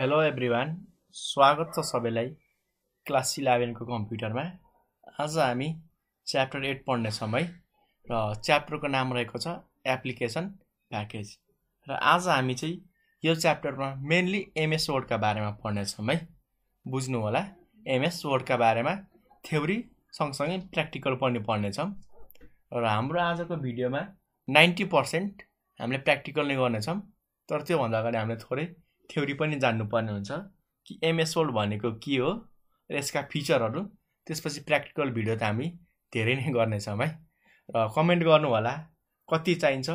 hello everyone स्वागत छ सबैलाई क्लास इलेभेनको कम्प्युटरमा आज हामी च्याप्टर एट पढ्नेछौँ है र च्याप्टरको नाम रहेको छ एप्लिकेसन प्याकेज र आज हामी चाहिँ यो च्याप्टरमा मेनली एमएस वर्डका बारेमा पढ्नेछौँ है बुझ्नु होला एमएस वर्डका बारेमा थ्योरी सँगसँगै प्र्याक्टिकल पनि पढ्नेछौँ र हाम्रो आजको भिडियोमा नाइन्टी पर्सेन्ट हामीले प्र्याक्टिकल नै गर्नेछौँ तर त्योभन्दा अगाडि हामीले थोरै थ्योरी पनि जान्नुपर्ने हुन्छ कि एमएस वर्ड भनेको के हो र यसका फिचरहरू त्यसपछि प्र्याक्टिकल भिडियो त हामी धेरै नै गर्नेछौँ है र कमेन्ट गर्नु होला कति चाहिन्छ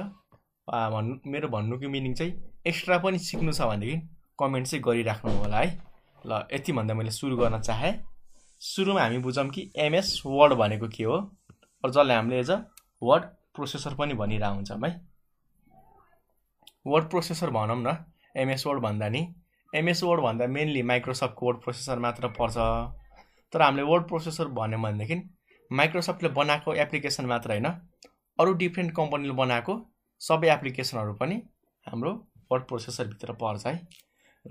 भन्नु मेरो भन्नुको मिनिङ चाहिँ एक्स्ट्रा पनि सिक्नु छ भनेदेखि कमेन्ट चाहिँ गरिराख्नु होला है ल यति भन्दा मैले सुरु गर्न चाहेँ सुरुमा हामी बुझौँ कि एमएस वर्ड भनेको के हो र जसले हामीले एज अ वर्ड प्रोसेसर पनि भनिरहेको हुन्छौँ है वर्ड प्रोसेसर भनौँ न एमएस वर्ड भन्दा नि एमएस वर्ड भन्दा मेनली माइक्रोसफ्ट वर्ड प्रोसेसर मात्र पर्छ तर हामीले वर्ड प्रोसेसर भन्यौँ भनेदेखि माइक्रोसफ्टले बनाएको एप्लिकेसन मात्र होइन अरू डिफ्रेन्ट कम्पनीले बनाएको सबै एप्लिकेसनहरू पनि हाम्रो वर्ड प्रोसेसरभित्र पर्छ है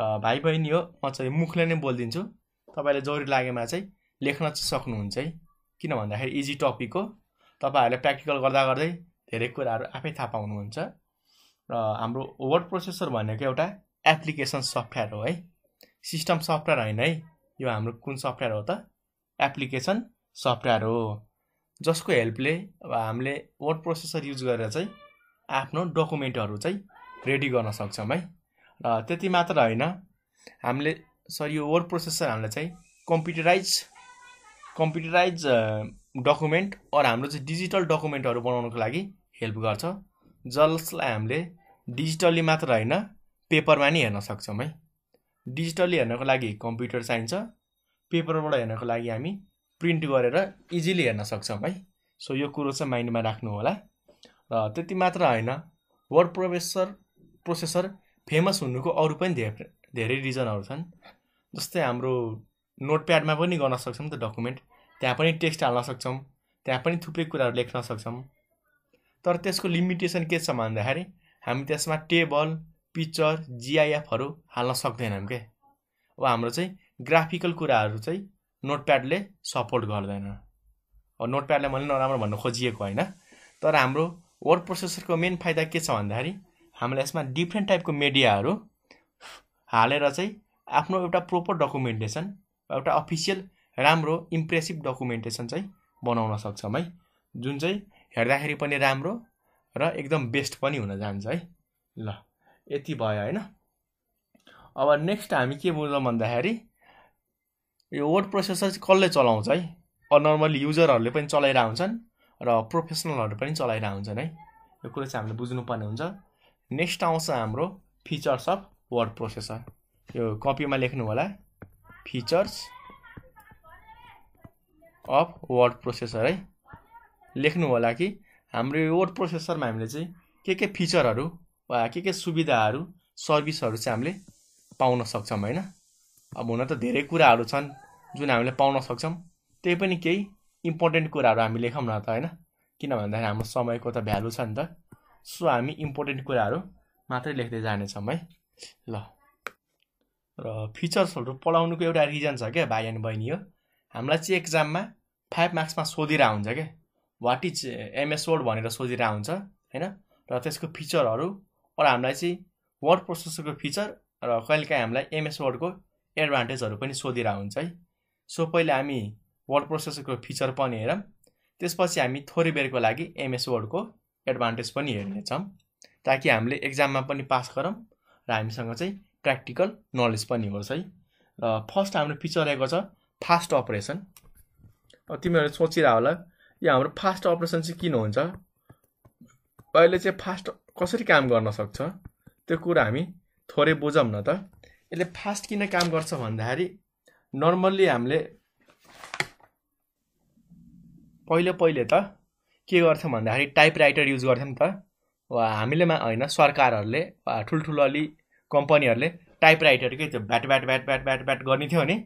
र भाइ बहिनी हो म चाहिँ मुखले नै बोलिदिन्छु तपाईँले जरुरी लागेमा चाहिँ लेख्न चाहिँ सक्नुहुन्छ है किन भन्दाखेरि इजी टपिक हो तपाईँहरूले प्र्याक्टिकल गर्दा गर्दै धेरै कुराहरू आफै थाहा पाउनुहुन्छ र हाम्रो वर्ड प्रोसेसर भनेको एउटा एप्लिकेसन सफ्टवेयर हो है सिस्टम सफ्टवेयर होइन है यो हाम्रो कुन सफ्टवेयर हो त एप्लिकेसन सफ्टवेयर हो जसको हेल्पले अब हामीले वर्ड प्रोसेसर युज गरेर चाहिँ आफ्नो डकुमेन्टहरू चाहिँ रेडी गर्न सक्छौँ है र त्यति मात्र होइन हामीले सर यो वर्ड प्रोसेसर हामीले चाहिँ कम्प्युटराइज कम्प्युटराइज डकुमेन्ट अरू हाम्रो चाहिँ डिजिटल डकुमेन्टहरू बनाउनुको लागि हेल्प गर्छ जसलाई हामीले डिजिटल्ली मात्र होइन पेपरमा नि हेर्न सक्छौँ है डिजिटल्ली हेर्नको लागि कम्प्युटर चाहिन्छ पेपरबाट हेर्नको लागि हामी प्रिन्ट गरेर इजिली हेर्न सक्छौँ है सो यो कुरो चाहिँ माइन्डमा राख्नु होला र त्यति मात्र होइन वर्ड प्रोसेसर प्रोसेसर फेमस हुनुको अरू पनि धेरै धेरै रिजनहरू छन् जस्तै हाम्रो नोटप्याडमा पनि गर्न सक्छौँ त डकुमेन्ट त्यहाँ पनि टेक्स्ट हाल्न सक्छौँ त्यहाँ पनि थुप्रै कुराहरू लेख्न सक्छौँ तर त्यसको लिमिटेसन के छ भन्दाखेरि हामी त्यसमा टेबल पिक्चर जिआइएफहरू हाल्न सक्दैनौँ के अब हाम्रो चाहिँ ग्राफिकल कुराहरू चाहिँ नोटप्याडले सपोर्ट गर्दैन अब नोटप्याडले मैले नराम्रो भन्न खोजिएको होइन तर हाम्रो वर्ड प्रोसेसरको मेन फाइदा के छ भन्दाखेरि हामीले यसमा डिफ्रेन्ट टाइपको मिडियाहरू हालेर चाहिँ आफ्नो एउटा प्रोपर डकुमेन्टेसन एउटा अफिसियल राम्रो इम्प्रेसिभ डकुमेन्टेसन चाहिँ बनाउन सक्छौँ है जुन चाहिँ हेर्दाखेरि पनि राम्रो र एकदम बेस्ट पनि हुन जान्छ है ल यति भयो होइन अब नेक्स्ट हामी के बुझ्छौँ भन्दाखेरि यो वर्ड प्रोसेसर चाहिँ कसले चलाउँछ है नर्मली युजरहरूले पनि चलाइरहेको हुन्छन् र प्रोफेसनलहरू पनि चलाइरहेको हुन्छन् है यो कुरो चाहिँ हामीले बुझ्नुपर्ने हुन्छ नेक्स्ट आउँछ हाम्रो फिचर्स अफ वर्ड प्रोसेसर यो कपीमा लेख्नु होला फिचर्स अफ वर्ड प्रोसेसर है लेख्नु होला कि हाम्रो यो वर्ड प्रोसेसरमा हामीले चाहिँ के के फिचरहरू वा के के सुविधाहरू सर्भिसहरू चाहिँ हामीले पाउन सक्छौँ होइन अब हुन त धेरै कुराहरू छन् जुन हामीले पाउन सक्छौँ त्यही पनि केही इम्पोर्टेन्ट कुराहरू हामी लेखौँ न त होइन किन भन्दाखेरि हाम्रो समयको त भ्यालु छ नि त सो हामी इम्पोर्टेन्ट कुराहरू मात्रै लेख्दै जानेछौँ है ल र फिचर्सहरू पढाउनुको एउटा रिजन छ क्या भाइ अनि बहिनी हो हामीलाई चाहिँ एक्जाममा फाइभ मार्क्समा सोधिरहेको हुन्छ क्या वाट इज एमएस वर्ड भनेर सोधिरहेको हुन्छ होइन र त्यसको फिचरहरू र हामीलाई चाहिँ वर्ड प्रोसेसरको फिचर र कहिलेकाहीँ हामीलाई एमएस वर्डको एडभान्टेजहरू पनि सोधिरहेको हुन्छ है सो पहिला हामी वर्ड प्रोसेसरको फिचर पनि हेरौँ त्यसपछि हामी थोरै बेरको लागि एमएस वर्डको एडभान्टेज पनि हेर्नेछौँ ताकि हामीले एक्जाममा पनि पास गरौँ र हामीसँग चाहिँ प्र्याक्टिकल नलेज पनि होस् है र फर्स्ट हाम्रो फिचर रहेको छ फास्ट अपरेसन तिमीहरू सोचिरह होला यो हाम्रो फास्ट अपरेसन चाहिँ किन हुन्छ अहिले चाहिँ फास्ट कसरी काम गर्न सक्छ त्यो कुरा हामी थोरै बुझौँ न त यसले फास्ट किन काम गर्छ भन्दाखेरि नर्मल्ली हामीले पहिले पहिले त के गर्थ्यौँ भन्दाखेरि टाइप राइटर युज गर्थ्यौँ नि त वा हामीलेमा होइन सरकारहरूले वा ठुल्ठुलो अलि कम्पनीहरूले टाइप राइटर के त्यो ब्याट ब्याट ब्याट ब्याट ब्याट ब्याट गर्ने थियो नि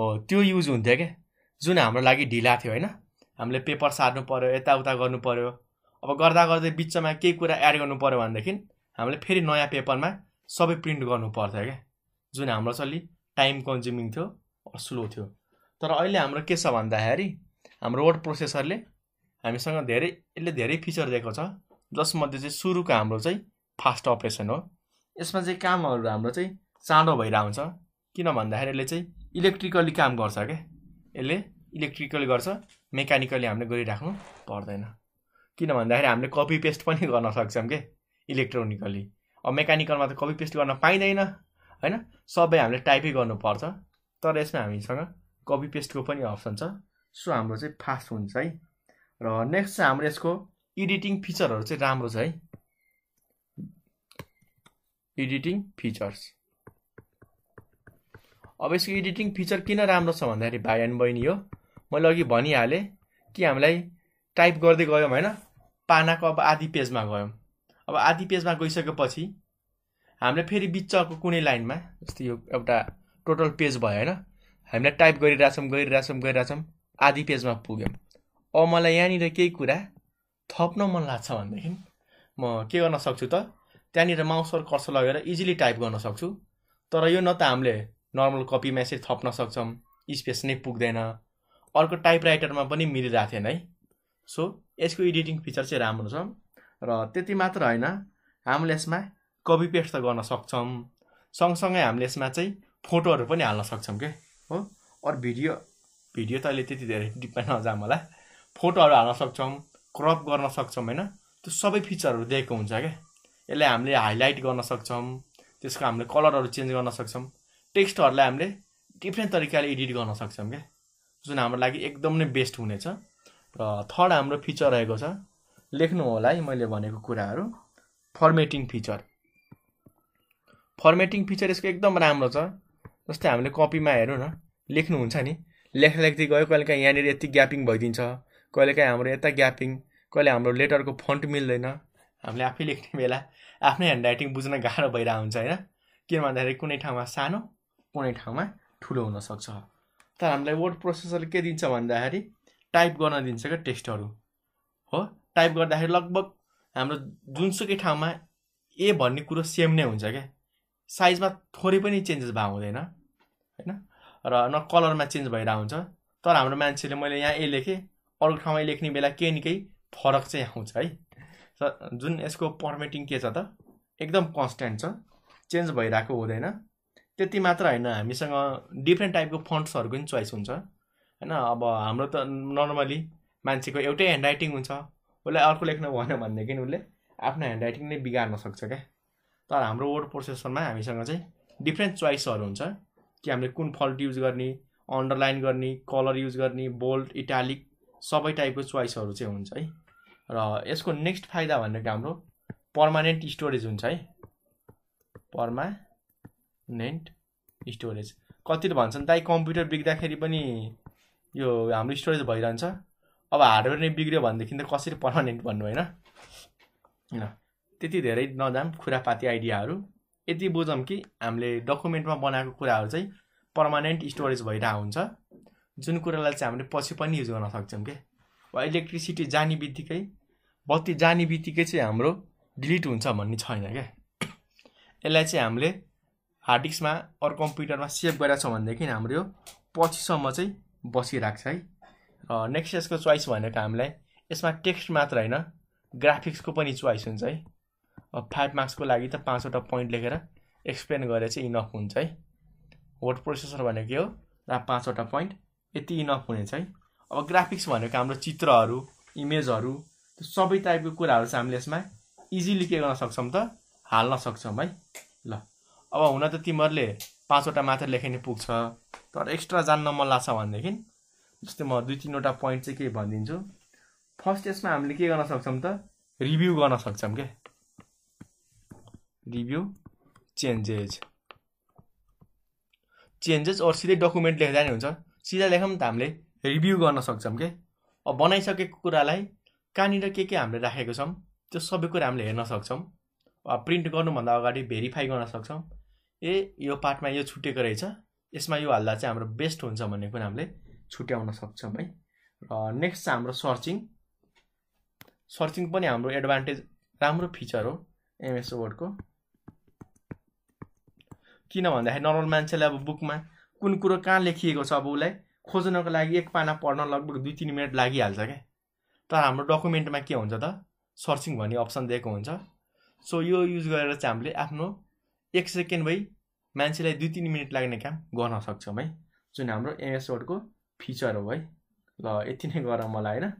हो त्यो युज हुन्थ्यो क्या जुन हाम्रो लागि ढिला थियो होइन हामीले पेपर सार्नु पऱ्यो यताउता गर्नु पऱ्यो अब गर्दा गर्दै बिचमा केही कुरा एड गर्नु पऱ्यो भनेदेखि हामीले फेरि नयाँ पेपरमा सबै प्रिन्ट गर्नु पर्थ्यो क्या जुन हाम्रो अलिक टाइम कन्ज्युमिङ थियो स्लो थियो तर अहिले हाम्रो के छ भन्दाखेरि हाम्रो वर्ड प्रोसेसरले हामीसँग धेरै यसले धेरै फिचर दिएको छ जसमध्ये चाहिँ सुरुको हाम्रो चाहिँ फास्ट अपरेसन हो यसमा चाहिँ कामहरू हाम्रो चाहिँ चाँडो भइरहेको हुन्छ किन भन्दाखेरि यसले चाहिँ इलेक्ट्रिकली काम गर्छ क्या यसले इलेक्ट्रिकली गर्छ मेकानिकली हामीले गरिराख्नु पर्दैन किन भन्दाखेरि हामीले कपी पेस्ट पनि गर्न सक्छौँ के इलेक्ट्रोनिकली अब मेकानिकलमा त कपी पेस्ट गर्न पाइँदैन होइन सबै हामीले टाइपै गर्नुपर्छ तर यसमा हामीसँग कपी पेस्टको पनि अप्सन छ सो हाम्रो चाहिँ फास्ट हुन्छ है र नेक्स्ट चाहिँ हाम्रो यसको एडिटिङ फिचरहरू चाहिँ राम्रो छ है एडिटिङ फिचर्स अब यसको एडिटिङ फिचर किन राम्रो छ भन्दाखेरि भाइ एन्ड बहिनी हो मैले अघि भनिहालेँ कि हामीलाई टाइप गर्दै गयौँ होइन पानाको अब आधी पेजमा गयौँ अब आधी पेजमा गइसकेपछि हामीले फेरि बिचको कुनै लाइनमा जस्तै यो एउटा टोटल पेज भयो होइन हामीलाई टाइप गरिरहेछौँ गरिरहेछौँ गरिरहेछौँ आधी पेजमा पुग्यौँ अब मलाई यहाँनिर केही कुरा थप्न मन लाग्छ भनेदेखि म के गर्न सक्छु त त्यहाँनिर माउसर कर्सर लगेर इजिली टाइप गर्न सक्छु तर यो न त हामीले नर्मल कपीमा यसरी थप्न सक्छौँ स्पेस नै पुग्दैन अर्को टाइप राइटरमा पनि मिलिरहेको थिएन है सो यसको एडिटिङ फिचर चाहिँ राम्रो छ र त्यति मात्र होइन हामीले यसमा कपी पेस्ट त गर्न सक्छौँ सँगसँगै हामीले यसमा चाहिँ फोटोहरू पनि हाल्न सक्छौँ के हो अरू भिडियो भिडियो त अहिले त्यति धेरै डिपेन्ड नजाम होला फोटोहरू हाल्न सक्छौँ क्रप गर्न सक्छौँ होइन त्यो सबै फिचरहरू दिएको हुन्छ क्या यसलाई हामीले हाइलाइट गर्न सक्छौँ त्यसको हामीले कलरहरू चेन्ज गर्न सक्छौँ टेक्स्टहरूलाई हामीले डिफ्रेन्ट तरिकाले एडिट गर्न सक्छौँ क्या जुन हाम्रो लागि एकदम नै बेस्ट हुनेछ र थर्ड हाम्रो फिचर रहेको छ लेख्नु होला है मैले भनेको कुराहरू फर्मेटिङ फिचर फर्मेटिङ फिचर यसको एकदम राम्रो छ जस्तै हामीले कपीमा हेरौँ न लेख्नुहुन्छ नि लेख्दा लेख्दै गयो कहिले काहीँ यहाँनिर यति ग्यापिङ भइदिन्छ कहिले काहीँ हाम्रो यता ग्यापिङ कहिले हाम्रो लेटरको फन्ट मिल्दैन हामीले आफै लेख्ने बेला आफ्नै ह्यान्ड राइटिङ बुझ्न गाह्रो भइरहेको हुन्छ होइन किन भन्दाखेरि कुनै ठाउँमा सानो कुनै ठाउँमा ठुलो हुनसक्छ तर हामीलाई वर्ड प्रोसेसरले के दिन्छ भन्दाखेरि टाइप गर्न दिन्छ क्या टेक्स्टहरू हो टाइप गर्दाखेरि लगभग हाम्रो जुनसुकै ठाउँमा ए भन्ने कुरो सेम नै हुन्छ क्या साइजमा थोरै पनि चेन्जेस भएको हुँदैन होइन र न कलरमा चेन्ज भइरहेको हुन्छ तर हाम्रो मान्छेले मैले यहाँ ए लेखेँ अरू ठाउँमा लेख्ने बेला केही न केही फरक चाहिँ आउँछ है जुन यसको पर्मेटिङ के छ त एकदम कन्सटेन्ट छ चेन्ज भइरहेको हुँदैन त्यति मात्र होइन हामीसँग डिफ्रेन्ट टाइपको फन्ड्सहरूको पनि चोइस हुन्छ होइन अब हाम्रो त नर्मली मान्छेको एउटै ह्यान्ड राइटिङ हुन्छ उसलाई अर्को लेख्न भएन भनेदेखि उसले आफ्नो ह्यान्ड राइटिङ नै बिगार्न सक्छ क्या तर हाम्रो वर्ड प्रोसेसरमा हामीसँग चाहिँ डिफ्रेन्ट चोइसहरू हुन्छ कि हामीले कुन फल्ट युज गर्ने अन्डरलाइन गर्ने कलर युज गर्ने बोल्ड इटालिक सबै टाइपको चोइसहरू चाहिँ हुन्छ है र यसको नेक्स्ट फाइदा भनेको हाम्रो पर्मानेन्ट स्टोरेज हुन्छ है पर्मा नेट स्टोरेज कतिले भन्छन् दाइ कम्प्युटर बिग्दाखेरि पनि यो हाम्रो स्टोरेज भइरहन्छ अब हार्डवेयर नै बिग्रियो भनेदेखि त कसरी पर्मानेन्ट भन्नु होइन ल त्यति धेरै नजाम खुरापाती आइडियाहरू यति बुझौँ कि हामीले डकुमेन्टमा बनाएको कुराहरू चाहिँ पर्मानेन्ट स्टोरेज भइरहेको हुन्छ जुन कुरालाई चाहिँ हामीले पछि पनि युज गर्न सक्छौँ क्या वा इलेक्ट्रिसिटी जाने बित्तिकै बत्ती जाने बित्तिकै चाहिँ हाम्रो डिलिट हुन्छ भन्ने छैन क्या यसलाई चाहिँ हामीले हार्ड डिस्कमा अरू कम्प्युटरमा सेभ गरेका छौँ भनेदेखि हाम्रो यो पछिसम्म चाहिँ बसिरहेको छ है र नेक्स्ट यसको चोइस भनेको हामीलाई यसमा टेक्स्ट मात्र होइन ग्राफिक्सको पनि चोइस हुन्छ है फाइभ मार्क्सको लागि त पाँचवटा पोइन्ट लेखेर एक्सप्लेन गरेर चाहिँ इनफ हुन्छ है वर्ड प्रोसेसर भनेको के हो र पाँचवटा पोइन्ट यति इनफ हुनेछ है अब ग्राफिक्स भनेको हाम्रो चित्रहरू इमेजहरू त्यो सबै टाइपको कुराहरू चाहिँ हामीले यसमा इजिली के गर्न सक्छौँ त हाल्न सक्छौँ है ल अब हुन त तिमीहरूले पाँचवटा मात्र नै पुग्छ तर एक्स्ट्रा जान्न मन लाग्छ भनेदेखि जस्तै म दुई तिनवटा पोइन्ट चाहिँ के भनिदिन्छु फर्स्ट यसमा हामीले के गर्न सक्छौँ त रिभ्यू गर्न सक्छौँ के रिभ्यू चेन्जेस चेन्जेस अरू सिधै डकुमेन्ट लेख्दा नै हुन्छ सिधा लेखौँ त हामीले रिभ्यू गर्न सक्छौँ के अब बनाइसकेको कुरालाई कहाँनिर के के हामीले राखेको छौँ त्यो सबै कुरा हामीले हेर्न सक्छौँ प्रिन्ट गर्नुभन्दा अगाडि भेरिफाई गर्न सक्छौँ ए यो पार्टमा यो छुटेको रहेछ यसमा यो हाल्दा चाहिँ हाम्रो बेस्ट हुन्छ भन्ने कुरा हामीले छुट्याउन सक्छौँ है र नेक्स्ट चाहिँ हाम्रो सर्चिङ सर्चिङ पनि हाम्रो एडभान्टेज राम्रो फिचर हो एमएस वर्डको किन भन्दाखेरि नर्मल मान्छेले अब बुकमा कुन कुरो कहाँ लेखिएको छ अब उसलाई खोज्नको लागि एक पाना पढ्न लगभग दुई तिन मिनट लागिहाल्छ क्या तर हाम्रो डकुमेन्टमा के हुन्छ त सर्चिङ भन्ने अप्सन दिएको हुन्छ सो यो युज गरेर चाहिँ हामीले आफ्नो एक सेकेन्ड भई मान्छेलाई दुई तिन मिनट लाग्ने काम गर्न सक्छौँ है जुन हाम्रो एमएस वर्डको फिचर हो है ल यति नै गर मलाई होइन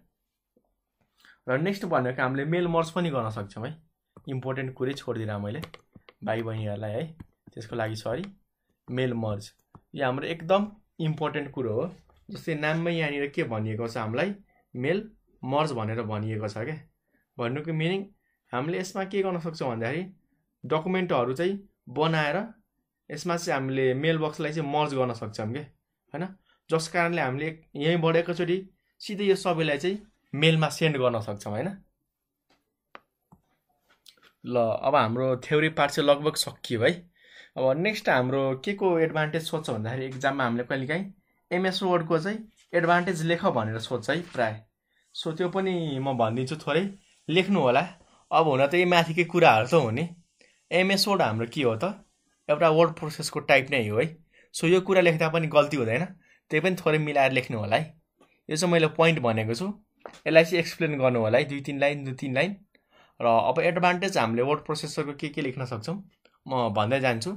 र नेक्स्ट भनेको हामीले मेल मर्च पनि गर्न सक्छौँ है इम्पोर्टेन्ट कुरै छोडिदिएर मैले भाइ बहिनीहरूलाई है त्यसको लागि सरी मेल मर्ज यो हाम्रो एकदम इम्पोर्टेन्ट कुरो हो जस्तै नाममै यहाँनिर के भनिएको छ हामीलाई मेल मर्ज भनेर भनिएको छ क्या भन्नुको मिनिङ हामीले यसमा के गर्न सक्छौँ भन्दाखेरि डकुमेन्टहरू चाहिँ बनाएर यसमा चाहिँ हामीले मेल बक्सलाई चाहिँ मर्ज गर्न सक्छौँ क्या होइन जस कारणले हामीले यहीँबाट एकचोटि सिधै यो सबैलाई चाहिँ मेलमा सेन्ड गर्न सक्छौँ होइन ल अब हाम्रो थ्योरी पार्ट चाहिँ लगभग सकियो है अब नेक्स्ट हाम्रो के को एडभान्टेज सोध्छ भन्दाखेरि एक्जाममा हामीले कहिलेकाहीँ एमएस वर्डको चाहिँ एडभान्टेज लेख भनेर सोध्छ है प्राय सो त्यो पनि म भनिदिन्छु थोरै लेख्नु होला अब हुन त यही माथिकै कुराहरू त हो नि एमएस वर्ड हाम्रो के हो त एउटा वर्ड प्रोसेसको टाइप नै हो है सो यो कुरा लेख्दा पनि गल्ती हुँदैन त्यही पनि थोरै मिलाएर लेख्नु होला है यो चाहिँ मैले पोइन्ट भनेको छु यसलाई चाहिँ एक्सप्लेन गर्नु होला है दुई तिन लाइन दुई तिन लाइन र अब एडभान्टेज हामीले वर्ड प्रोसेसरको के के लेख्न सक्छौँ म भन्दै जान्छु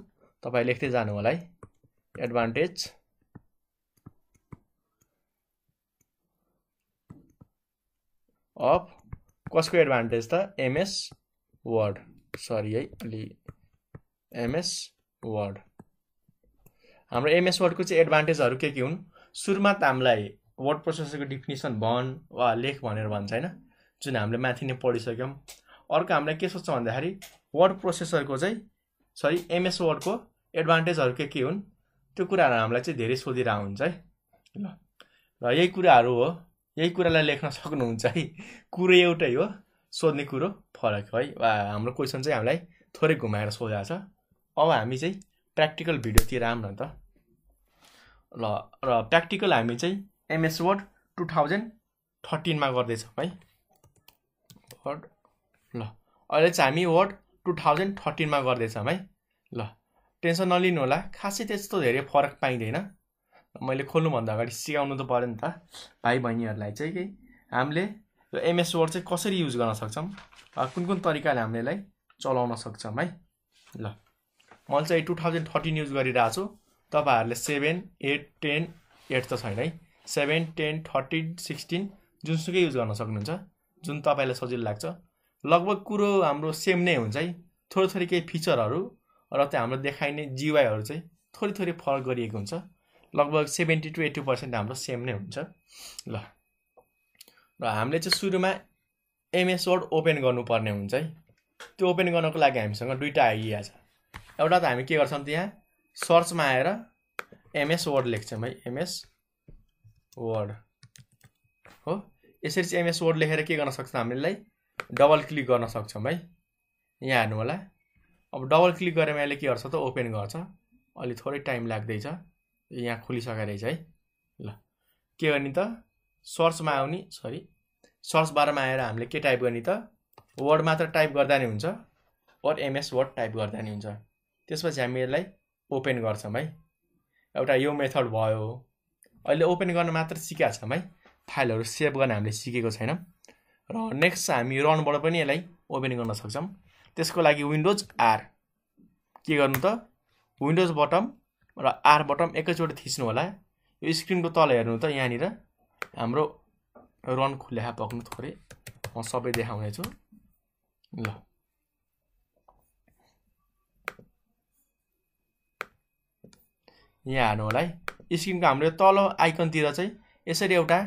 तपाईँ लेख्दै जानु होला है एडभान्टेज अफ कसको एडभान्टेज त एमएस वर्ड सरी है अलि एमएस वर्ड हाम्रो एमएस वर्डको चाहिँ एडभान्टेजहरू के के हुन् सुरुमा त हामीलाई वर्ड प्रोसेसरको डिफिनेसन भन वा लेख भनेर भन्छ होइन जुन हामीले माथि नै पढिसक्यौँ अर्को हामीलाई के सोध्छ भन्दाखेरि वर्ड प्रोसेसरको चाहिँ सरी एमएस वर्डको एडभान्टेजहरू के के हुन् त्यो कुराहरू हामीलाई चाहिँ धेरै सोधिरहेको हुन्छ है ल र यही कुराहरू हो यही कुरालाई लेख्न सक्नुहुन्छ है कुरो एउटै हो सोध्ने कुरो फरक है वा हाम्रो क्वेसन चाहिँ हामीलाई थोरै घुमाएर सोधाएको छ अब हामी चाहिँ प्र्याक्टिकल भिडियोतिर आऊँ न त ल र प्र्याक्टिकल हामी चाहिँ एमएस वर्ड टु थाउजन्ड थर्टिनमा गर्दैछौँ है वर्ड ल अहिले चाहिँ हामी वर्ड टु थाउजन्ड थर्टिनमा गर्दैछौँ है ल टेन्सन नलिनु होला खासै त्यस्तो धेरै फरक पाइँदैन मैले खोल्नुभन्दा अगाडि सिकाउनु त पऱ्यो नि त भाइ बहिनीहरूलाई चाहिँ कि हामीले त्यो एमएस वर्ड चाहिँ कसरी युज गर्न सक्छौँ कुन कुन तरिकाले हामीले यसलाई चलाउन सक्छौँ है ल मैले चाहिँ टु थाउजन्ड थर्टिन युज गरिरहेको छु तपाईँहरूले सेभेन एट टेन एट त छैन है सेभेन टेन थर्टिन सिक्सटिन जुनसुकै युज गर्न सक्नुहुन्छ जुन तपाईँलाई सजिलो लाग्छ लगभग कुरो हाम्रो सेम नै हुन्छ है थोरै थोरै केही फिचरहरू र त्यो हाम्रो देखाइने जिवाईहरू चाहिँ थोरै थोरै फरक गरिएको हुन्छ लगभग सेभेन्टी टु एट्टी पर्सेन्ट हाम्रो सेम नै हुन्छ ल र हामीले चाहिँ सुरुमा एमएस वर्ड ओपन गर्नुपर्ने हुन्छ है त्यो ओपन गर्नको लागि हामीसँग दुइटा आइडिया छ एउटा त हामी के गर्छौँ त्यहाँ सर्चमा आएर एमएस वर्ड लेख्छौँ है एमएस वर्ड हो यसरी चाहिँ एमएस वर्ड लेखेर के गर्न सक्छौँ हामीलाई डबल क्लिक गर्न सक्छौँ है यहाँ हेर्नु होला अब डबल क्लिक गरेर यसले के गर्छ त ओपन गर्छ अलि थोरै टाइम लाग्दैछ यहाँ खोलिसकेको रहेछ है ल के गर्ने त सर्चमा आउने सरी सर्च बारमा आएर हामीले के टाइप गर्ने त वर्ड मात्र टाइप गर्दा नि हुन्छ वर्ड एमएस वर्ड टाइप गर्दा नि हुन्छ त्यसपछि हामी यसलाई ओपन गर्छौँ है एउटा यो मेथड भयो अहिले ओपन गर्न मात्र सिकेका छौँ है फाइलहरू सेभ गर्न हामीले सिकेको छैनौँ र नेक्स्ट हामी रनबाट पनि यसलाई ओपन गर्न सक्छौँ त्यसको लागि विन्डोज आर के गर्नु त विन्डोज बटम र आर बटम एकैचोटि थिच्नु होला यो स्क्रिनको तल हेर्नु त यहाँनिर हाम्रो रन खुल्या पक्नु थोरै म सबै देखाउनेछु ल यहाँ हेर्नु होला है स्क्रिनको हाम्रो तल आइकनतिर चाहिँ यसरी एउटा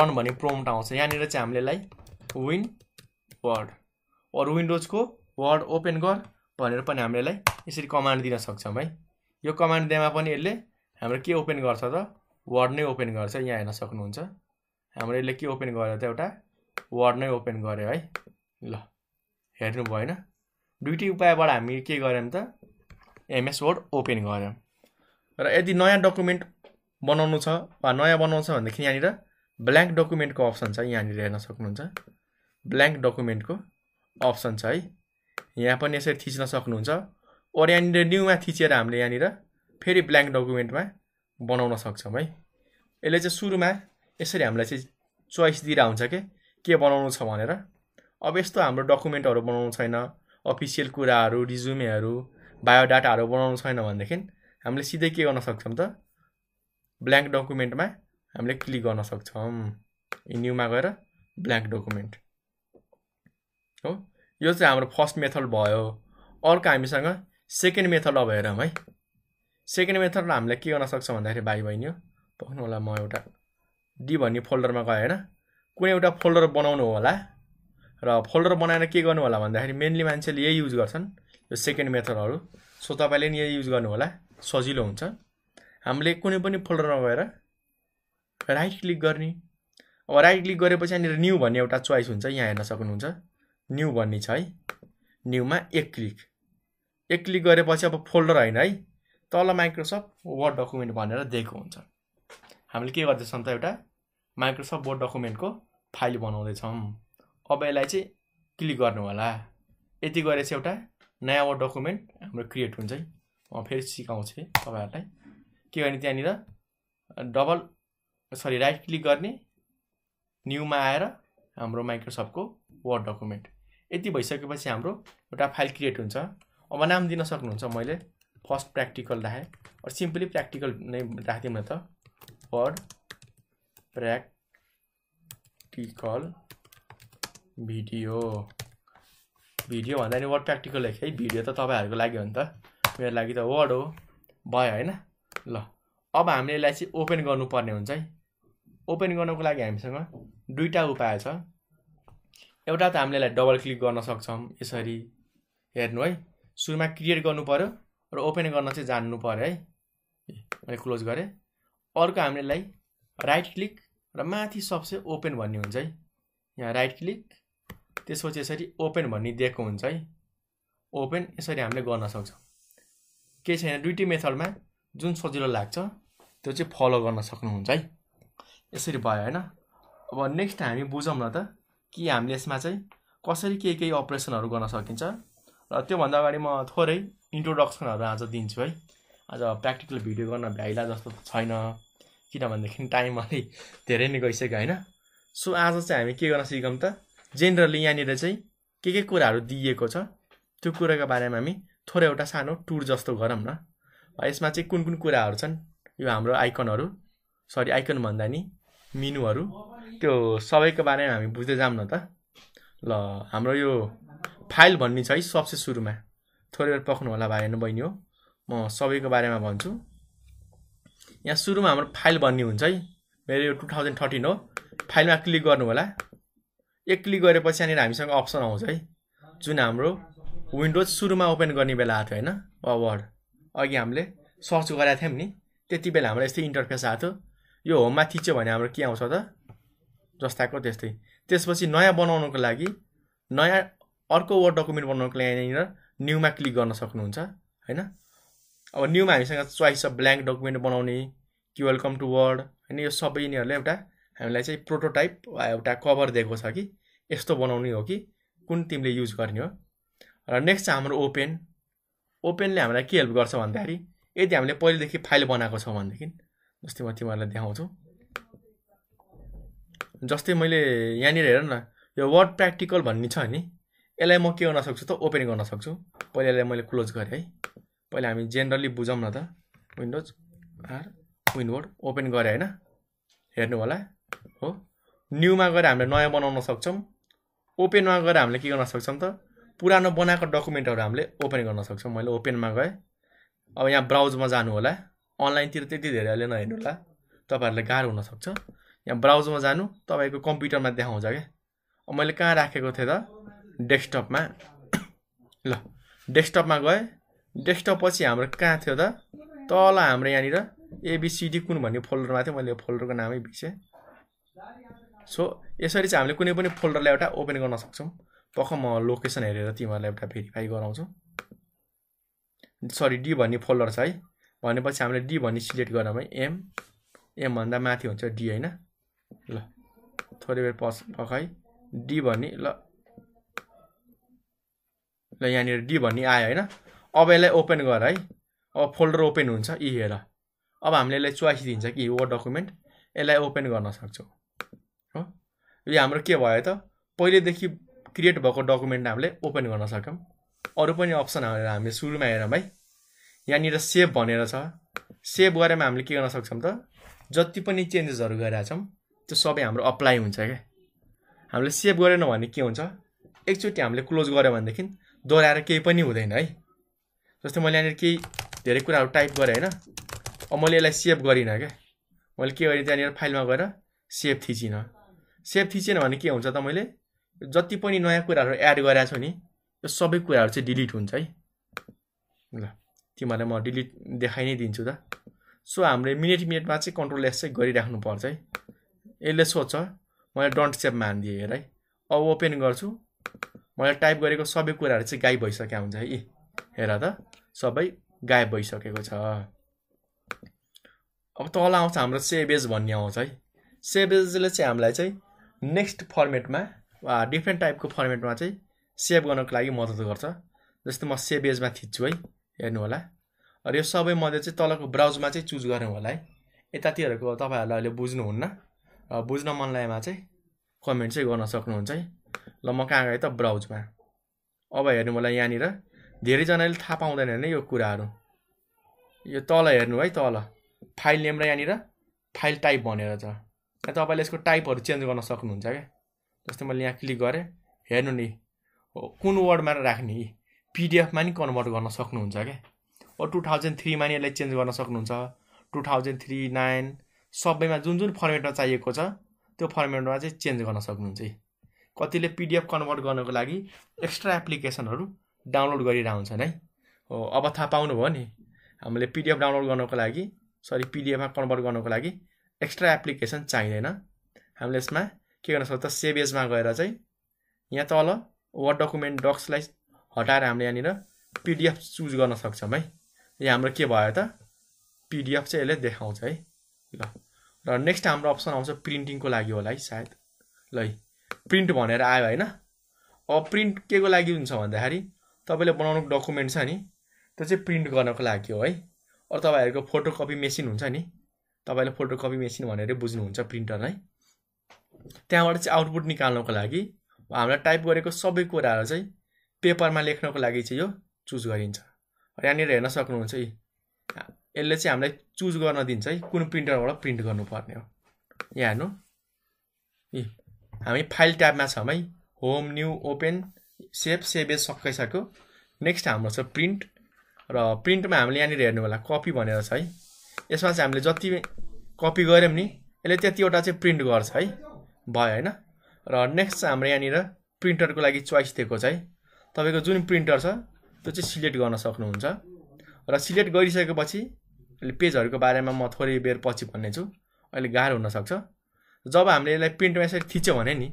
रन भन्ने प्रोमोट आउँछ यहाँनिर चाहिँ हामीले यसलाई विन वर्ड अरू विन्डोजको वर्ड ओपन गर भनेर पनि हामीले यसलाई यसरी कमान्ड दिन सक्छौँ है यो कमान्ड दिएमा पनि यसले हाम्रो के ओपन गर्छ त वर्ड नै ओपन गर्छ यहाँ हेर्न सक्नुहुन्छ हाम्रो यसले के ओपन गरेर त एउटा वर्ड नै ओपन गर्यो है ल हेर्नु भएन दुइटै उपायबाट हामी के गऱ्यौँ त एमएस वर्ड ओपन गऱ्यौँ र यदि नयाँ डकुमेन्ट बनाउनु छ वा नयाँ बनाउँछ भनेदेखि यहाँनिर ब्ल्याङ्क डकुमेन्टको अप्सन छ यहाँनिर हेर्न सक्नुहुन्छ ब्ल्याङ्क डकुमेन्टको अप्सन छ है यहाँ पनि यसरी थिच्न सक्नुहुन्छ ओर यहाँनिर न्युमा थिचेर हामीले यहाँनिर फेरि ब्ल्याङ्क डकुमेन्टमा बनाउन सक्छौँ है यसले चाहिँ सुरुमा यसरी हामीलाई चाहिँ चोइस दिएर हुन्छ के के बनाउनु छ भनेर अब यस्तो हाम्रो डकुमेन्टहरू बनाउनु छैन अफिसियल कुराहरू रिज्युमेहरू बायोडाटाहरू बनाउनु छैन भनेदेखि हामीले सिधै के गर्न सक्छौँ त ब्ल्याङ्क डकुमेन्टमा हामीले क्लिक गर्न सक्छौँ न्युमा गएर ब्ल्याङ्क डकुमेन्ट हो यो चाहिँ हाम्रो फर्स्ट मेथड भयो अर्को हामीसँग सेकेन्ड मेथड अब हेरौँ है सेकेन्ड मेथडमा हामीले के गर्न सक्छ भन्दाखेरि भाइ बहिनी हो पक्नु होला म एउटा डी भन्ने फोल्डरमा गएँ होइन कुनै एउटा फोल्डर बनाउनु होला र फोल्डर बनाएर के गर्नु होला भन्दाखेरि मेन्ली मान्छेले यही युज गर्छन् यो सेकेन्ड मेथडहरू सो तपाईँले नि यही युज गर्नु होला सजिलो हुन्छ हामीले कुनै पनि फोल्डरमा गएर राइट क्लिक गर्ने अब राइट क्लिक गरेपछि यहाँनिर न्यू भन्ने एउटा चोइस हुन्छ यहाँ हेर्न सक्नुहुन्छ न्यू भन्ने छ है न्युमा एक क्लिक एक क्लिक गरेपछि अब फोल्डर होइन है तल माइक्रोसफ्ट वर्ड डकुमेन्ट भनेर दिएको हुन्छ हामीले के गर्दैछौँ त एउटा माइक्रोसफ्ट वर्ड डकुमेन्टको फाइल बनाउँदैछौँ अब यसलाई चाहिँ क्लिक गर्नु होला यति गरेपछि एउटा नयाँ वर्ड डकुमेन्ट हाम्रो क्रिएट हुन्छ है म फेरि सिकाउँछु तपाईँहरूलाई के गर्ने त्यहाँनिर डबल सरी राइट क्लिक गर्ने न्यूमा आएर हाम्रो माइक्रोसफ्टको वर्ड डकुमेन्ट यति भइसकेपछि हाम्रो एउटा फाइल क्रिएट हुन्छ अब नाम दिन सक्नुहुन्छ मैले फर्स्ट प्र्याक्टिकल राखेँ अरू सिम्पली प्र्याक्टिकल नै राखिदिउँ न त फर प्र्याक्टिकल भिडियो भिडियो भन्दा नि वर्ड प्र्याक्टिकल लेख्छ है भिडियो त तपाईँहरूको लागि हो नि त मेरो लागि त वर्ड हो भयो होइन ल अब हामीले यसलाई चाहिँ ओपन गर्नुपर्ने हुन्छ है ओपन गर्नको लागि हामीसँग दुईवटा उपाय छ एउटा त हामीले यसलाई डबल क्लिक गर्न सक्छौँ यसरी हेर्नु है सुरुमा क्रिएट गर्नु र ओपन गर्न चाहिँ जान्नु पऱ्यो है मैले क्लोज गरेँ अर्को हामीले यसलाई राइट क्लिक र माथि सबसे ओपन भन्ने हुन्छ है यहाँ राइट क्लिक त्यसपछि यसरी ओपन भन्ने दिएको हुन्छ है ओपन यसरी हामीले गर्न सक्छौँ केही छैन दुइटै मेथडमा जुन सजिलो लाग्छ त्यो चाहिँ फलो गर्न सक्नुहुन्छ है यसरी भयो होइन अब नेक्स्ट हामी बुझौँ न त कि हामीले यसमा चाहिँ कसरी के केही अपरेसनहरू गर्न सकिन्छ र त्योभन्दा अगाडि म थोरै इन्ट्रोडक्सनहरू आज दिन्छु है आज प्र्याक्टिकल भिडियो गर्न भ्याइला जस्तो छैन किनभनेदेखि टाइम अलि धेरै नै गइसक्यो होइन सो आज चाहिँ हामी के गर्न सिकौँ त जेनरली यहाँनिर चाहिँ के के कुराहरू दिइएको छ त्यो कुराको बारेमा हामी थोरै एउटा सानो टुर जस्तो गरौँ न यसमा चाहिँ कुन कुन कुराहरू छन् यो हाम्रो आइकनहरू सरी आइकन भन्दा नि मिनुहरू त्यो सबैको बारेमा हामी बुझ्दै जाऊँ न त ल हाम्रो यो फाइल भन्ने छ है सबसे सुरुमा थोरै बेर पक्नु होला भाइ हेर्नु बहिनी हो म सबैको बारेमा भन्छु यहाँ सुरुमा हाम्रो फाइल भन्ने हुन्छ है मेरो यो टु थाउजन्ड थर्टिन हो फाइलमा क्लिक गर्नु होला एक क्लिक गरेपछि यहाँनिर हामीसँग अप्सन आउँछ है जुन हाम्रो विन्डोज सुरुमा ओपन गर्ने बेला आएको थियो होइन वर्ड अघि हामीले सर्च गरेका थियौँ नि त्यति बेला हाम्रो यस्तै इन्टरफेस आएको थियो यो होममा थिच्यो भने हाम्रो के आउँछ त जस्ताको त्यस्तै त्यसपछि नयाँ बनाउनुको लागि नयाँ अर्को वर्ड डकुमेन्ट बनाउनुको लागि यहाँनिर न्युमा क्लिक गर्न सक्नुहुन्छ होइन अब न्युमा हामीसँग चोइस अफ ब्ल्याङ्क डकुमेन्ट बनाउने कि वेलकम टु वर्ड होइन यो सबै यिनीहरूले एउटा हामीलाई चाहिँ प्रोटोटाइप वा एउटा कभर दिएको छ कि यस्तो बनाउने हो कि कुन तिमीले युज गर्ने हो र नेक्स्ट छ हाम्रो ओपेन ओपेनले हामीलाई के हेल्प गर्छ भन्दाखेरि यदि हामीले पहिलेदेखि फाइल बनाएको छौँ भनेदेखि जस्तै म तिमीहरूलाई देखाउँछु जस्तै मैले यहाँनिर हेर न यो वर्ड प्र्याक्टिकल भन्ने छ नि यसलाई म के गर्न सक्छु त ओपन गर्न सक्छु पहिला यसलाई मैले क्लोज गरेँ है पहिला हामी जेनरली बुझौँ न त विन्डोज आर विनवर्ड ओपन गरेँ होइन हेर्नु होला हो न्युमा गएर हामीले नयाँ बनाउन सक्छौँ ओपनमा गएर हामीले के गर्न सक्छौँ त पुरानो बनाएको डकुमेन्टहरू हामीले ओपन गर्न सक्छौँ मैले ओपनमा गएँ अब यहाँ ब्राउजमा जानु होला अनलाइनतिर त्यति धेरै अहिले नहेर्नु होला तपाईँहरूलाई गाह्रो हुनसक्छ यहाँ ब्राउजमा जानु तपाईँको कम्प्युटरमा देखाउँछ क्या मैले कहाँ राखेको थिएँ त डेस्कटपमा ल डेस्कटपमा गएँ डेस्कटपपछि हाम्रो कहाँ थियो त तल हाम्रो यहाँनिर एबिसिडी कुन भन्ने फोल्डरमा थियो मैले यो फोल्डरको नामै बिर्सेँ सो यसरी चाहिँ हामीले कुनै पनि फोल्डरलाई एउटा ओपन गर्न सक्छौँ पख म लोकेसन हेरेर तिमीहरूलाई एउटा भेरिफाई गराउँछु सरी डी भन्ने फोल्डर छ है भनेपछि हामीले डी भन्ने सिलेक्ट गरौँ है एम एमभन्दा माथि हुन्छ डी होइन ल थोरै बेर पस पख है डी भन्ने ल ल यहाँनिर डी भन्ने आयो होइन अब यसलाई ओपन गर है अब फोल्डर ओपन हुन्छ यी हेर अब हामीले यसलाई चोइस दिन्छ कि यो डकुमेन्ट यसलाई ओपन गर्न सक्छौँ हो यो हाम्रो के भयो त पहिलेदेखि क्रिएट भएको डकुमेन्ट हामीले ओपन गर्न सक्यौँ अरू पनि अप्सन हालेर हामीले सुरुमा हेरौँ है यहाँनिर सेभ भनेर छ सेभ गरेमा हामीले के गर्न सक्छौँ त जति पनि चेन्जेसहरू गरिरहेछौँ त्यो सबै हाम्रो अप्लाई हुन्छ क्या हामीले सेभ गरेन भने के हुन्छ एकचोटि हामीले क्लोज गऱ्यो भनेदेखि दोहोऱ्याएर केही पनि हुँदैन है जस्तै मैले यहाँनिर केही धेरै कुराहरू टाइप गरेँ होइन अब मैले यसलाई सेभ गरिनँ क्या मैले के गरेँ त्यहाँनिर फाइलमा गएर सेभ थिचिनँ सेभ थिचिनँ भने के हुन्छ त मैले जति पनि नयाँ कुराहरू एड गराएको छु नि यो सबै कुराहरू चाहिँ डिलिट हुन्छ है ल तिमीहरूलाई म डिलिट देखाइ नै दिन्छु त सो हामीले मिनेट मिनेटमा चाहिँ कन्ट्रोल एस चाहिँ गरिराख्नुपर्छ है यसले सोध्छ मैले डन्ट सेभ दिएँ हेर है अब ओपन गर्छु मैले टाइप गरेको सबै कुराहरू चाहिँ गायब भइसकेको हुन्छ है हेर त सबै गायब भइसकेको छ अब तल आउँछ हाम्रो सेभेज भन्ने आउँछ है सेभेजले चाहिँ हामीलाई चाहिँ नेक्स्ट फर्मेटमा वा डिफ्रेन्ट टाइपको फर्मेटमा चाहिँ सेभ गर्नको लागि मद्दत गर्छ जस्तै म सेभेजमा थिच्छु है हेर्नु होला र यो सबै मध्ये चाहिँ तलको ब्राउजमा चाहिँ चुज गर्नु होला है यतातिरको तपाईँहरूलाई अहिले बुझ्नुहुन्न बुझ्न मन लागेमा चाहिँ कमेन्ट चाहिँ गर्न सक्नुहुन्छ है ल म कहाँ गएँ त ब्राउजमा अब हेर्नु मलाई यहाँनिर धेरैजनाले थाहा पाउँदैन होइन यो कुराहरू यो तल हेर्नु है तल फाइल नेम र यहाँनिर फाइल टाइप भनेर छ यहाँ तपाईँले यसको टाइपहरू चेन्ज गर्न सक्नुहुन्छ क्या जस्तै मैले यहाँ क्लिक गरेँ हेर्नु नि कुन वर्डमा राख्ने पिडिएफमा नि कन्भर्ट गर्न सक्नुहुन्छ क्या अब टु थाउजन्ड थ्रीमा नि यसलाई चेन्ज गर्न सक्नुहुन्छ टु थाउजन्ड थ्री नाइन सबैमा जुन जुन फर्मेटमा चाहिएको छ त्यो फर्मेटमा चाहिँ चेन्ज गर्न सक्नुहुन्छ है कतिले पिडिएफ कन्भर्ट गर्नको लागि एक्स्ट्रा एप्लिकेसनहरू डाउनलोड गरिरहेको हुन्छन् है हो अब थाहा पाउनुभयो नि हामीले पिडिएफ डाउनलोड गर्नको लागि सरी पिडिएफमा कन्भर्ट गर्नको लागि एक्स्ट्रा एप्लिकेसन चाहिँदैन हामीले यसमा के गर्न सक्छ सेभ सेभेजमा गएर चाहिँ यहाँ तल वर्ड डकुमेन्ट डक्सलाई हटाएर हामीले यहाँनिर पिडिएफ चुज गर्न सक्छौँ है यहाँ हाम्रो के भयो त पिडिएफ चाहिँ यसले देखाउँछ है ल र नेक्स्ट हाम्रो अप्सन आउँछ प्रिन्टिङको लागि होला है सायद ल प्रिन्ट भनेर आयो होइन अब प्रिन्ट के को लागि हुन्छ भन्दाखेरि तपाईँले बनाउनुको डकुमेन्ट छ नि त्यो चाहिँ प्रिन्ट गर्नको लागि हो है अरू तपाईँहरूको फोटो कपी मेसिन हुन्छ नि तपाईँले फोटो कपी मेसिन भनेरै बुझ्नुहुन्छ प्रिन्टरलाई त्यहाँबाट चाहिँ आउटपुट निकाल्नको लागि हामीलाई टाइप गरेको सबै कुराहरू चाहिँ पेपरमा लेख्नको लागि चाहिँ यो चुज गरिन्छ यहाँनिर हेर्न सक्नुहुन्छ है यसले चाहिँ हामीलाई चुज गर्न दिन्छ है कुन प्रिन्टरबाट प्रिन्ट गर्नुपर्ने हो यहाँ हेर्नु यी हामी फाइल ट्याबमा छौँ है home new open save save as सकिसक्यो नेक्स्ट हाम्रो छ प्रिन्ट र प्रिन्टमा हामीले यहाँनिर हेर्नु होला कपी भनेर छ है यसमा चाहिँ हामीले जति कपी गऱ्यौँ नि यसले त्यतिवटा चाहिँ प्रिन्ट गर्छ है भयो होइन र नेक्स्ट चाहिँ हाम्रो यहाँनिर प्रिन्टरको लागि चोइस दिएको छ है तपाईँको जुन प्रिन्टर छ त्यो चाहिँ सिलेक्ट गर्न सक्नुहुन्छ र सिलेक्ट गरिसकेपछि अहिले पेजहरूको बारेमा म थोरै बेर पछि भन्नेछु अहिले गाह्रो हुनसक्छ जब हामीले यसलाई प्रिन्टमा यसरी थिच्यौँ भने नि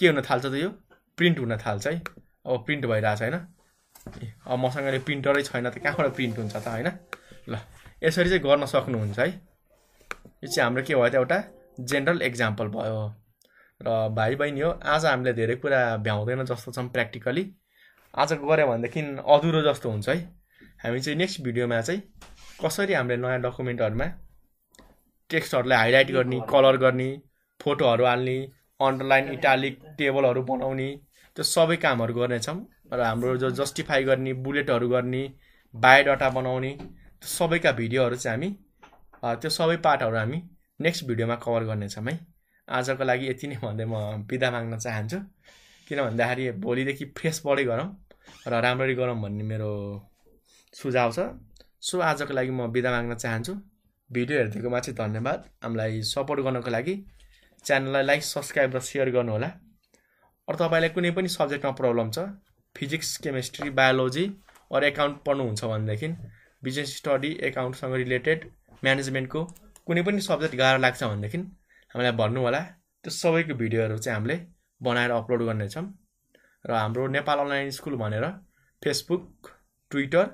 के हुन थाल्छ त यो प्रिन्ट हुन थाल्छ है अब प्रिन्ट भइरहेछ होइन अब मसँग प्रिन्टरै छैन त कहाँबाट प्रिन्ट हुन्छ त होइन ल यसरी चाहिँ गर्न सक्नुहुन्छ है यो चाहिँ हाम्रो के भयो त एउटा जेनरल एक्जाम्पल भयो र भाइ बहिनी हो आज हामीले धेरै कुरा भ्याउँदैन जस्तो छौँ प्र्याक्टिकली आज गऱ्यो भनेदेखि अधुरो जस्तो हुन्छ है हामी चाहिँ नेक्स्ट भिडियोमा चाहिँ कसरी हामीले नयाँ डकुमेन्टहरूमा टेक्स्टहरूलाई हाइलाइट गर्ने कलर गर्ने फोटोहरू हाल्ने अन्डरलाइन इटालिक टेबलहरू बनाउने त्यो सबै कामहरू गर्नेछौँ र हाम्रो जो जस्टिफाई गर्ने बुलेटहरू गर्ने बायोडाटा बनाउने त्यो सबैका भिडियोहरू चाहिँ हामी त्यो सबै पार्टहरू हामी नेक्स्ट भिडियोमा कभर गर्नेछौँ है आजको लागि यति नै भन्दै म बिदा माग्न चाहन्छु किन भन्दाखेरि भोलिदेखि फ्रेस बढी गरौँ र राम्ररी गरौँ भन्ने मेरो सुझाव छ सो आजको लागि म बिदा माग्न चाहन्छु भिडियो हेरिदिएकोमा चाहिँ धन्यवाद हामीलाई सपोर्ट गर्नको लागि च्यानललाई लाइक सब्सक्राइब र सेयर गर्नुहोला अरू तपाईँलाई कुनै पनि सब्जेक्टमा प्रब्लम छ फिजिक्स केमेस्ट्री बायोलोजी अरू एकाउन्ट पढ्नुहुन्छ भनेदेखि बिजनेस स्टडी एकाउन्टसँग रिलेटेड म्यानेजमेन्टको कुनै पनि सब्जेक्ट गाह्रो लाग्छ भनेदेखि हामीलाई भन्नुहोला त्यो सबैको भिडियोहरू चाहिँ हामीले बनाएर अपलोड गर्नेछौँ र हाम्रो नेपाल अनलाइन स्कुल भनेर फेसबुक ट्विटर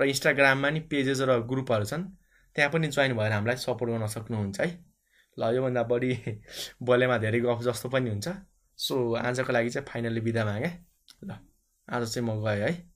र इन्स्टाग्राममा नि पेजेस र ग्रुपहरू छन् त्यहाँ पनि जोइन भएर हामीलाई सपोर्ट गर्न सक्नुहुन्छ है ल योभन्दा बढी बोलेमा धेरै गफ जस्तो पनि हुन्छ सो आजको लागि चाहिँ फाइनल्ली बिदा मागेँ ल आज चाहिँ म गएँ है